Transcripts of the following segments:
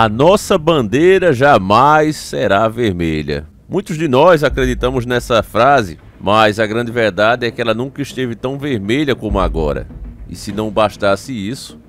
A nossa bandeira jamais será vermelha. Muitos de nós acreditamos nessa frase, mas a grande verdade é que ela nunca esteve tão vermelha como agora. E se não bastasse isso,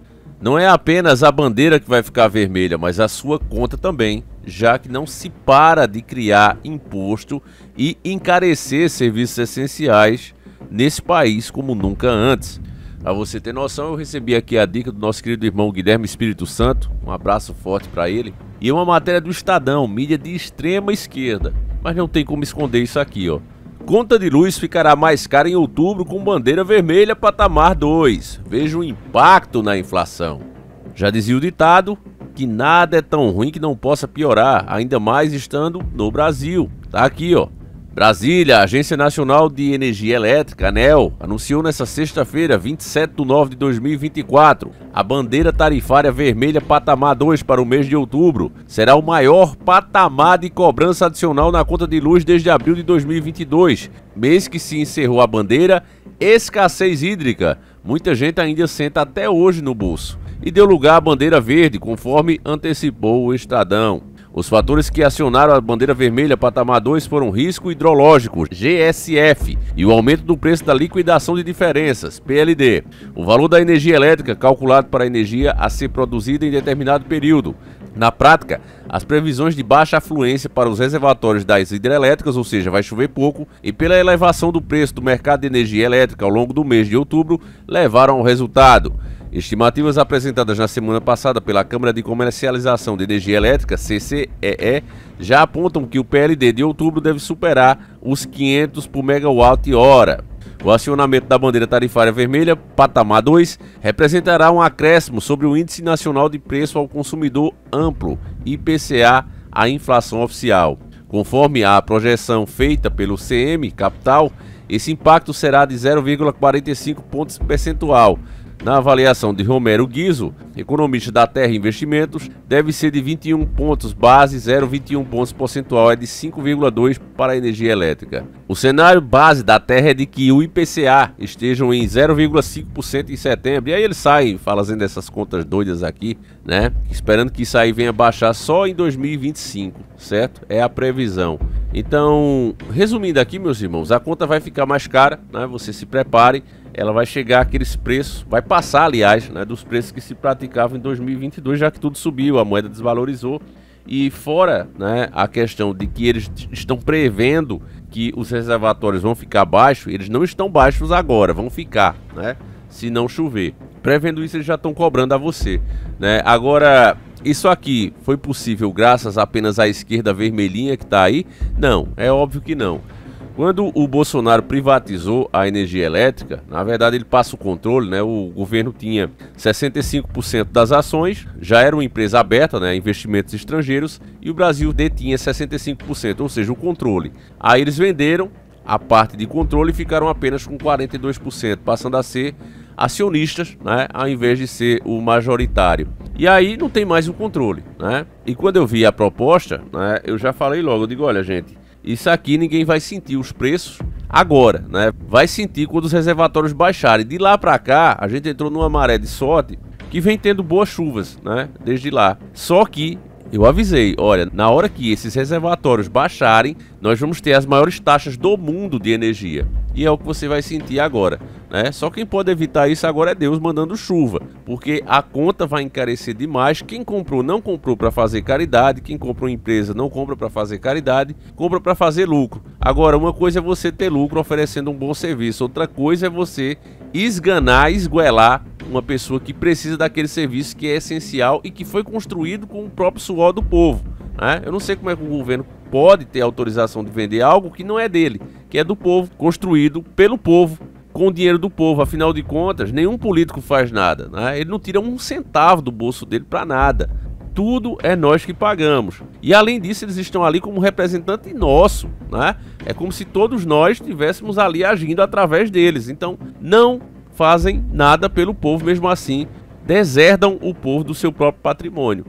não é apenas a bandeira que vai ficar vermelha, mas a sua conta também, já que não se para de criar imposto e encarecer serviços essenciais nesse país como nunca antes. Pra você ter noção, eu recebi aqui a dica do nosso querido irmão Guilherme Espírito Santo. Um abraço forte para ele. E é uma matéria do Estadão, mídia de extrema esquerda. Mas não tem como esconder isso aqui, ó. Conta de luz ficará mais cara em outubro com bandeira vermelha patamar 2. Veja o impacto na inflação. Já dizia o ditado que nada é tão ruim que não possa piorar, ainda mais estando no Brasil. Tá aqui, ó. Brasília, a Agência Nacional de Energia Elétrica, ANEL, anunciou nesta sexta-feira, 27 de nove de 2024, a bandeira tarifária vermelha patamar 2 para o mês de outubro. Será o maior patamar de cobrança adicional na conta de luz desde abril de 2022, mês que se encerrou a bandeira escassez hídrica. Muita gente ainda senta até hoje no bolso. E deu lugar à bandeira verde, conforme antecipou o Estadão. Os fatores que acionaram a bandeira vermelha patamar 2 foram risco hidrológico, GSF, e o aumento do preço da liquidação de diferenças, PLD. O valor da energia elétrica calculado para a energia a ser produzida em determinado período. Na prática, as previsões de baixa afluência para os reservatórios das hidrelétricas, ou seja, vai chover pouco, e pela elevação do preço do mercado de energia elétrica ao longo do mês de outubro, levaram ao resultado. Estimativas apresentadas na semana passada pela Câmara de Comercialização de Energia Elétrica, CCEE, já apontam que o PLD de outubro deve superar os 500 por megawatt-hora. O acionamento da bandeira tarifária vermelha, patamar 2, representará um acréscimo sobre o Índice Nacional de Preço ao Consumidor Amplo, IPCA, à inflação oficial. Conforme a projeção feita pelo CM Capital, esse impacto será de 0,45 pontos percentual, na avaliação de Romero Guizo, economista da Terra Investimentos, deve ser de 21 pontos base, 0,21 pontos percentual é de 5,2 para a energia elétrica. O cenário base da Terra é de que o IPCA esteja em 0,5% em setembro. E aí ele sai fazendo essas contas doidas aqui, né? Esperando que isso aí venha baixar só em 2025, certo? É a previsão. Então, resumindo aqui, meus irmãos, a conta vai ficar mais cara, né? Você se prepare ela vai chegar àqueles preços, vai passar, aliás, né, dos preços que se praticavam em 2022, já que tudo subiu, a moeda desvalorizou. E fora né, a questão de que eles estão prevendo que os reservatórios vão ficar baixos, eles não estão baixos agora, vão ficar, né, se não chover. Prevendo isso, eles já estão cobrando a você. Né? Agora, isso aqui foi possível graças apenas à esquerda vermelhinha que está aí? Não, é óbvio que não. Quando o Bolsonaro privatizou a energia elétrica, na verdade ele passa o controle, né? O governo tinha 65% das ações, já era uma empresa aberta, né? Investimentos estrangeiros, e o Brasil detinha 65%, ou seja, o controle. Aí eles venderam a parte de controle e ficaram apenas com 42%, passando a ser acionistas, né? Ao invés de ser o majoritário. E aí não tem mais o controle, né? E quando eu vi a proposta, né? Eu já falei logo, eu digo, olha gente, isso aqui ninguém vai sentir os preços agora, né? Vai sentir quando os reservatórios baixarem. De lá para cá, a gente entrou numa maré de sorte que vem tendo boas chuvas, né? Desde lá. Só que eu avisei, olha, na hora que esses reservatórios baixarem, nós vamos ter as maiores taxas do mundo de energia. E é o que você vai sentir agora, né? Só quem pode evitar isso agora é Deus mandando chuva, porque a conta vai encarecer demais. Quem comprou não comprou para fazer caridade, quem comprou empresa não compra para fazer caridade, compra para fazer lucro. Agora, uma coisa é você ter lucro oferecendo um bom serviço, outra coisa é você esganar, esguelar uma pessoa que precisa daquele serviço que é essencial e que foi construído com o próprio suor do povo. Né? Eu não sei como é que o governo pode ter autorização de vender algo que não é dele, que é do povo, construído pelo povo, com o dinheiro do povo. Afinal de contas, nenhum político faz nada. Né? Ele não tira um centavo do bolso dele para nada. Tudo é nós que pagamos. E além disso, eles estão ali como representante nosso. Né? É como se todos nós estivéssemos ali agindo através deles. Então, não fazem nada pelo povo, mesmo assim deserdam o povo do seu próprio patrimônio.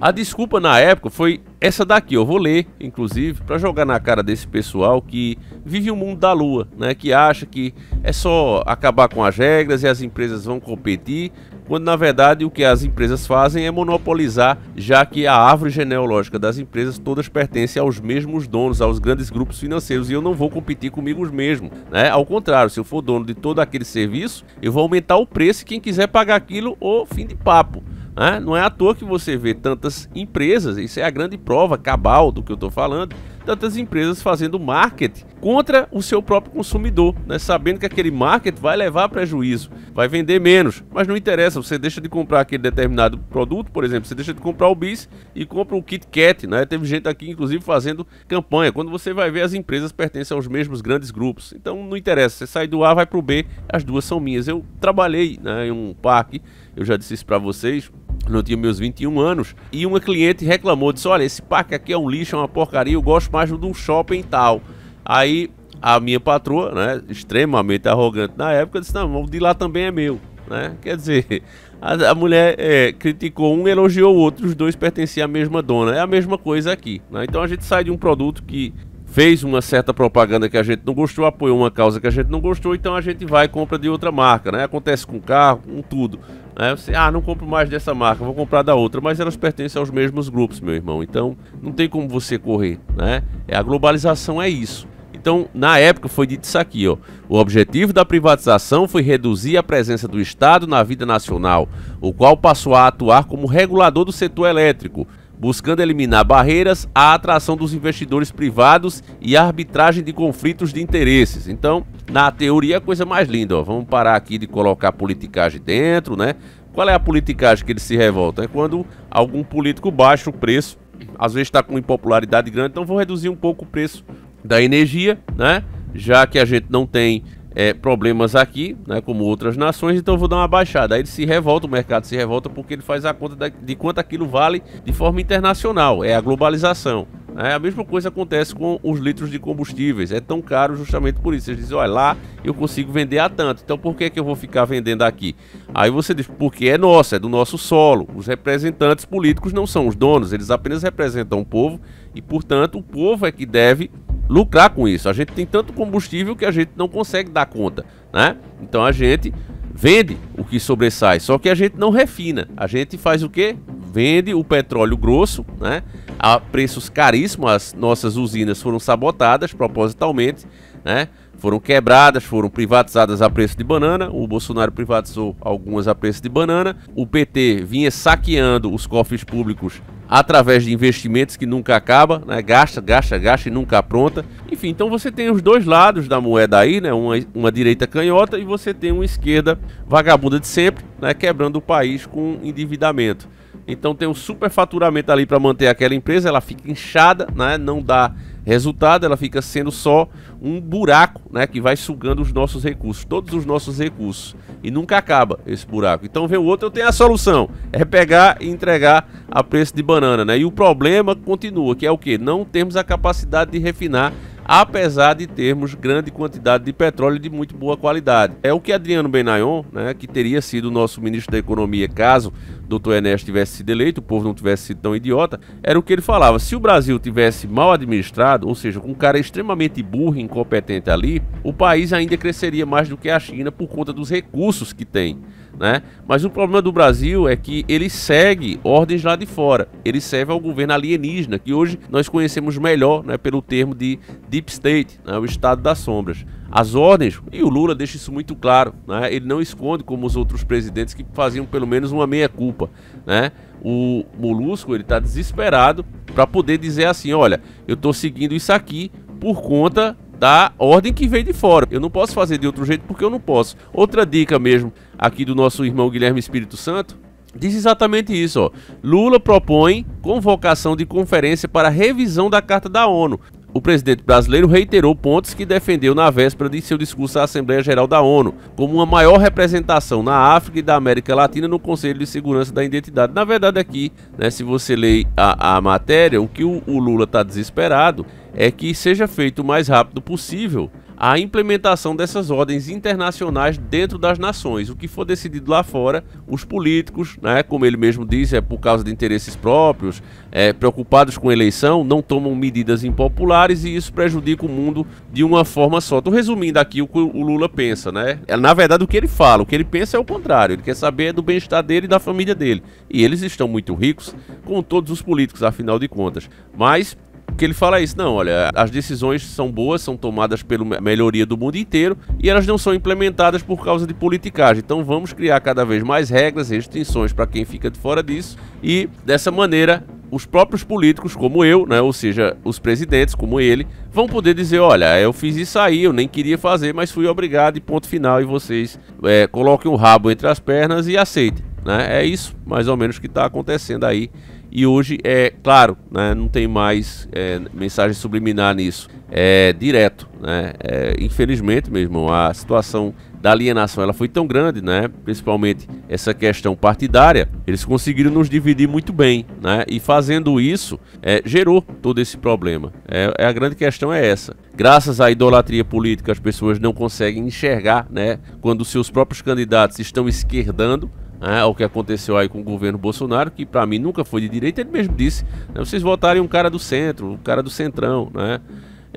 A desculpa na época foi essa daqui, eu vou ler, inclusive, para jogar na cara desse pessoal que vive o um mundo da lua, né? Que acha que é só acabar com as regras e as empresas vão competir quando na verdade o que as empresas fazem é monopolizar, já que a árvore genealógica das empresas todas pertence aos mesmos donos, aos grandes grupos financeiros, e eu não vou competir comigo mesmo, né? Ao contrário, se eu for dono de todo aquele serviço, eu vou aumentar o preço quem quiser pagar aquilo ou fim de papo. Né? Não é à toa que você vê tantas empresas, isso é a grande prova cabal do que eu estou falando, tantas empresas fazendo marketing contra o seu próprio consumidor, né? sabendo que aquele marketing vai levar prejuízo, vai vender menos, mas não interessa, você deixa de comprar aquele determinado produto, por exemplo, você deixa de comprar o bis e compra o Kit Kat, né? teve gente aqui inclusive fazendo campanha, quando você vai ver as empresas pertencem aos mesmos grandes grupos, então não interessa, você sai do A, vai para o B, as duas são minhas, eu trabalhei né, em um parque, eu já disse isso para vocês, não tinha meus 21 anos, e uma cliente reclamou, disse, olha, esse parque aqui é um lixo, é uma porcaria, eu gosto mais de um shopping e tal. Aí a minha patroa, né, extremamente arrogante na época, disse, não, o de lá também é meu, né, quer dizer... A, a mulher é, criticou um, elogiou o outro, os dois pertenciam à mesma dona. É a mesma coisa aqui. Né? Então a gente sai de um produto que fez uma certa propaganda que a gente não gostou, apoiou uma causa que a gente não gostou, então a gente vai e compra de outra marca, né? Acontece com carro, com tudo. Né? Você, ah, não compro mais dessa marca, vou comprar da outra, mas elas pertencem aos mesmos grupos, meu irmão. Então não tem como você correr, né? É, a globalização é isso. Então, na época foi dito isso aqui, ó. O objetivo da privatização foi reduzir a presença do Estado na vida nacional, o qual passou a atuar como regulador do setor elétrico, buscando eliminar barreiras à atração dos investidores privados e à arbitragem de conflitos de interesses. Então, na teoria, é coisa mais linda. Ó. Vamos parar aqui de colocar politicagem dentro, né? Qual é a politicagem que ele se revolta? É quando algum político baixa o preço, às vezes está com impopularidade grande, então vou reduzir um pouco o preço da energia, né? Já que a gente não tem é, problemas aqui, né, como outras nações, então eu vou dar uma baixada. Aí ele se revolta, o mercado se revolta porque ele faz a conta de quanto aquilo vale de forma internacional, é a globalização. Né? A mesma coisa acontece com os litros de combustíveis, é tão caro justamente por isso. Eles dizem, olha, lá eu consigo vender a tanto, então por que, é que eu vou ficar vendendo aqui? Aí você diz, porque é nosso, é do nosso solo. Os representantes políticos não são os donos, eles apenas representam o povo e, portanto, o povo é que deve lucrar com isso. A gente tem tanto combustível que a gente não consegue dar conta, né? Então a gente vende o que sobressai, só que a gente não refina. A gente faz o quê? Vende o petróleo grosso, né? A preços caríssimos. As nossas usinas foram sabotadas propositalmente, né? Foram quebradas, foram privatizadas a preço de banana. O Bolsonaro privatizou algumas a preço de banana. O PT vinha saqueando os cofres públicos através de investimentos que nunca acaba, né? gasta, gasta, gasta e nunca apronta. Enfim, então você tem os dois lados da moeda aí, né? uma, uma direita canhota e você tem uma esquerda vagabunda de sempre, né? quebrando o país com endividamento. Então tem um superfaturamento ali para manter aquela empresa, ela fica inchada, né? não dá resultado, ela fica sendo só um buraco, né, que vai sugando os nossos recursos, todos os nossos recursos, e nunca acaba esse buraco. Então vem o outro, eu tenho a solução, é pegar e entregar a preço de banana, né? E o problema continua, que é o que? Não temos a capacidade de refinar apesar de termos grande quantidade de petróleo de muito boa qualidade. É o que Adriano Benayon, né, que teria sido o nosso ministro da Economia caso Dr. Enéas tivesse sido eleito, o povo não tivesse sido tão idiota, era o que ele falava. Se o Brasil tivesse mal administrado, ou seja, com um cara extremamente burro e incompetente ali, o país ainda cresceria mais do que a China por conta dos recursos que tem né? Mas o problema do Brasil é que ele segue ordens lá de fora. Ele serve ao governo alienígena, que hoje nós conhecemos melhor né, pelo termo de Deep State, né, o Estado das Sombras. As ordens, e o Lula deixa isso muito claro, né, ele não esconde como os outros presidentes que faziam pelo menos uma meia-culpa. Né? O Molusco está desesperado para poder dizer assim: olha, eu estou seguindo isso aqui por conta da ordem que vem de fora. Eu não posso fazer de outro jeito porque eu não posso. Outra dica mesmo aqui do nosso irmão Guilherme Espírito Santo diz exatamente isso. Ó. Lula propõe convocação de conferência para revisão da Carta da ONU. O presidente brasileiro reiterou pontos que defendeu na véspera de seu discurso à Assembleia Geral da ONU, como uma maior representação na África e da América Latina no Conselho de Segurança da Identidade. Na verdade, aqui, né, se você lê a, a matéria, o que o, o Lula está desesperado é que seja feito o mais rápido possível a implementação dessas ordens internacionais dentro das nações. O que for decidido lá fora, os políticos, né, como ele mesmo disse, é por causa de interesses próprios, é, preocupados com eleição, não tomam medidas impopulares e isso prejudica o mundo de uma forma só. Estou resumindo aqui o que o Lula pensa, né? É, na verdade, o que ele fala, o que ele pensa é o contrário. Ele quer saber é do bem-estar dele e da família dele. E eles estão muito ricos, como todos os políticos, afinal de contas. Mas que ele fala isso, não, olha, as decisões são boas, são tomadas pela melhoria do mundo inteiro e elas não são implementadas por causa de politicagem. Então vamos criar cada vez mais regras, restrições para quem fica de fora disso e dessa maneira os próprios políticos, como eu, né, ou seja, os presidentes, como ele, vão poder dizer: olha, eu fiz isso aí, eu nem queria fazer, mas fui obrigado e ponto final. E vocês é, coloquem o rabo entre as pernas e aceitem. Né? É isso, mais ou menos, que está acontecendo aí e hoje é claro, né, não tem mais é, mensagem subliminar nisso. É direto, né? É, infelizmente, mesmo a situação da alienação ela foi tão grande, né? Principalmente essa questão partidária, eles conseguiram nos dividir muito bem, né? E fazendo isso, é, gerou todo esse problema. É, é a grande questão é essa. Graças à idolatria política, as pessoas não conseguem enxergar, né? Quando seus próprios candidatos estão esquerdando, é, o que aconteceu aí com o governo Bolsonaro, que para mim nunca foi de direita, ele mesmo disse, né, vocês votarem um cara do centro, um cara do centrão, né?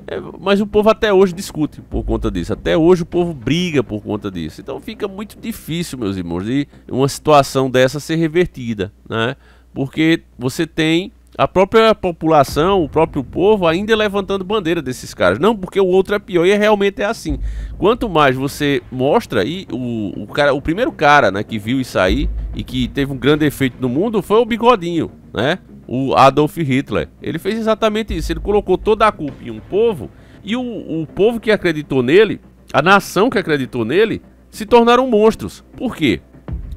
É, mas o povo até hoje discute por conta disso, até hoje o povo briga por conta disso. Então fica muito difícil, meus irmãos, de uma situação dessa ser revertida, né? Porque você tem a própria população, o próprio povo ainda é levantando bandeira desses caras. Não, porque o outro é pior e é realmente é assim. Quanto mais você mostra, e o, o, cara, o primeiro cara né, que viu isso aí e que teve um grande efeito no mundo foi o Bigodinho, né? O Adolf Hitler. Ele fez exatamente isso. Ele colocou toda a culpa em um povo e o, o povo que acreditou nele, a nação que acreditou nele, se tornaram monstros. Por quê?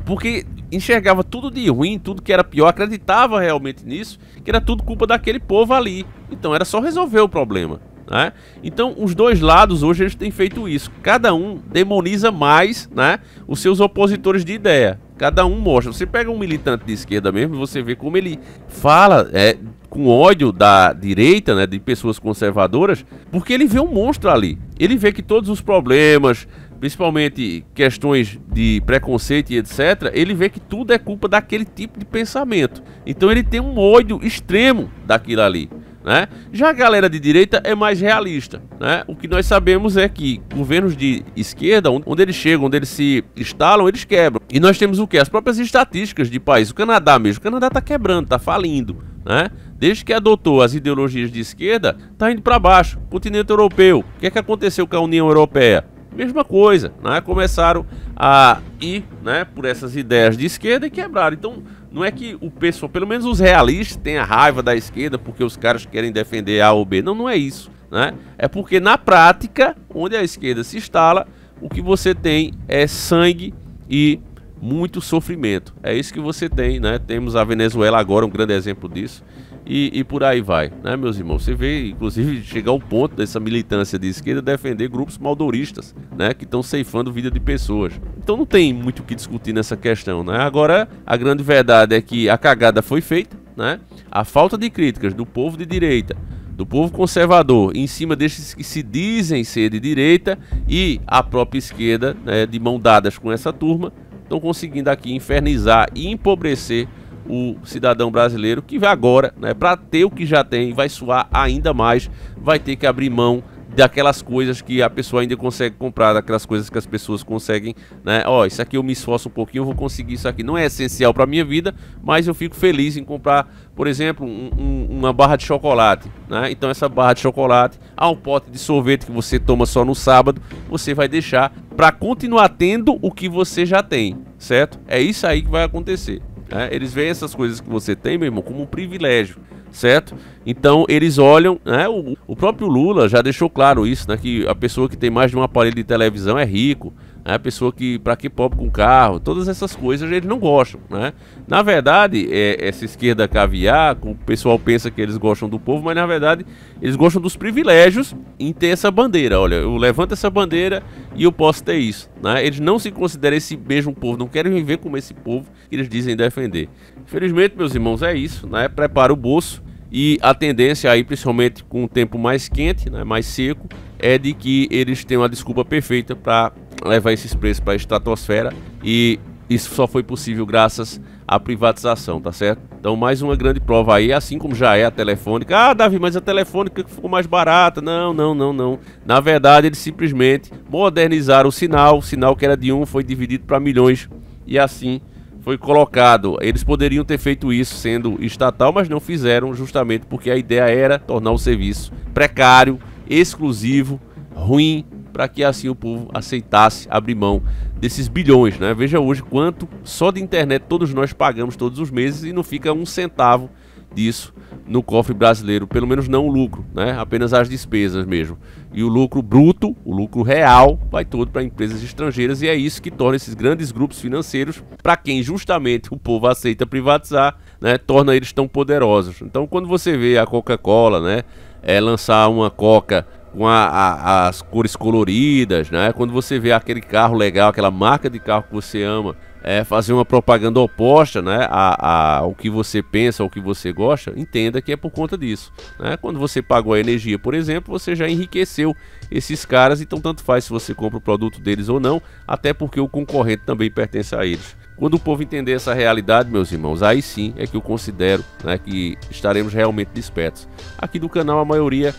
Porque enxergava tudo de ruim, tudo que era pior, acreditava realmente nisso, que era tudo culpa daquele povo ali. Então era só resolver o problema. Né? Então, os dois lados hoje eles têm feito isso. Cada um demoniza mais né, os seus opositores de ideia. Cada um mostra. Você pega um militante de esquerda mesmo e você vê como ele fala é, com ódio da direita, né, de pessoas conservadoras, porque ele vê um monstro ali. Ele vê que todos os problemas, principalmente questões de preconceito e etc., ele vê que tudo é culpa daquele tipo de pensamento. Então ele tem um ódio extremo daquilo ali. Né? Já a galera de direita é mais realista. Né? O que nós sabemos é que governos de esquerda, onde eles chegam, onde eles se instalam, eles quebram. E nós temos o que? As próprias estatísticas de país. O Canadá mesmo. O Canadá está quebrando, está falindo. Né? Desde que adotou as ideologias de esquerda, está indo para baixo. Continente europeu. O que é que aconteceu com a União Europeia? mesma coisa, né? Começaram a ir, né, por essas ideias de esquerda e quebraram. Então, não é que o pessoal, pelo menos os realistas, têm a raiva da esquerda porque os caras querem defender A ou B. Não, não é isso, né? É porque na prática, onde a esquerda se instala, o que você tem é sangue e muito sofrimento. É isso que você tem, né? Temos a Venezuela agora, um grande exemplo disso. E, e, por aí vai, né, meus irmãos? Você vê, inclusive, chegar ao ponto dessa militância de esquerda defender grupos maldoristas, né, que estão ceifando vida de pessoas. Então não tem muito o que discutir nessa questão, né? Agora, a grande verdade é que a cagada foi feita, né? A falta de críticas do povo de direita, do povo conservador, em cima destes que se dizem ser de direita e a própria esquerda, né, de mão dadas com essa turma, estão conseguindo aqui infernizar e empobrecer o cidadão brasileiro que agora, né, para ter o que já tem, vai suar ainda mais, vai ter que abrir mão daquelas coisas que a pessoa ainda consegue comprar, daquelas coisas que as pessoas conseguem, né? Ó, isso aqui eu me esforço um pouquinho, eu vou conseguir isso aqui. Não é essencial para minha vida, mas eu fico feliz em comprar, por exemplo, um, um, uma barra de chocolate, né? Então essa barra de chocolate, a um pote de sorvete que você toma só no sábado, você vai deixar para continuar tendo o que você já tem, certo? É isso aí que vai acontecer. Né? Eles veem essas coisas que você tem, meu irmão, como um privilégio, certo? Então eles olham, né? O, o próprio Lula já deixou claro isso, né? Que a pessoa que tem mais de um aparelho de televisão é rico. É né? a pessoa que, para que pop com carro, todas essas coisas eles não gostam, né? Na verdade, é, essa esquerda caviar, o pessoal pensa que eles gostam do povo, mas na verdade eles gostam dos privilégios em ter essa bandeira. Olha, eu levanto essa bandeira e eu posso ter isso, né? Eles não se consideram esse mesmo povo, não querem viver como esse povo que eles dizem defender. Infelizmente, meus irmãos, é isso, né? Prepara o bolso e a tendência aí, principalmente com o tempo mais quente, né, mais seco, é de que eles tenham uma desculpa perfeita para levar esses preços para a estratosfera e isso só foi possível graças à privatização, tá certo? Então, mais uma grande prova aí, assim como já é a telefônica. Ah, Davi, mas a telefônica ficou mais barata. Não, não, não, não. Na verdade, eles simplesmente modernizaram o sinal. O sinal que era de um foi dividido para milhões e assim foi colocado. Eles poderiam ter feito isso sendo estatal, mas não fizeram justamente porque a ideia era tornar o serviço precário, exclusivo, ruim, para que assim o povo aceitasse abrir mão desses bilhões, né? Veja hoje quanto só de internet todos nós pagamos todos os meses e não fica um centavo disso no cofre brasileiro, pelo menos não o lucro, né? apenas as despesas mesmo. E o lucro bruto, o lucro real, vai todo para empresas estrangeiras e é isso que torna esses grandes grupos financeiros, para quem justamente o povo aceita privatizar, né? torna eles tão poderosos. Então, quando você vê a Coca-Cola né? é, lançar uma Coca com a, a, as cores coloridas, né? quando você vê aquele carro legal, aquela marca de carro que você ama, é, fazer uma propaganda oposta né, a, a, ao que você pensa, ao que você gosta, entenda que é por conta disso. Né? Quando você pagou a energia, por exemplo, você já enriqueceu esses caras, então tanto faz se você compra o produto deles ou não, até porque o concorrente também pertence a eles. Quando o povo entender essa realidade, meus irmãos, aí sim é que eu considero né, que estaremos realmente despertos. Aqui do canal, a maioria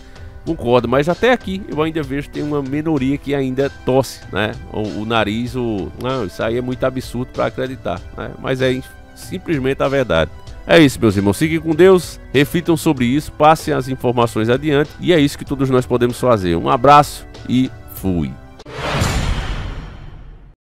concordo, mas até aqui eu ainda vejo que tem uma minoria que ainda tosse, né? O, o nariz, o. Não, isso aí é muito absurdo para acreditar, né? Mas é simplesmente a verdade. É isso, meus irmãos. Fiquem com Deus, reflitam sobre isso, passem as informações adiante e é isso que todos nós podemos fazer. Um abraço e fui.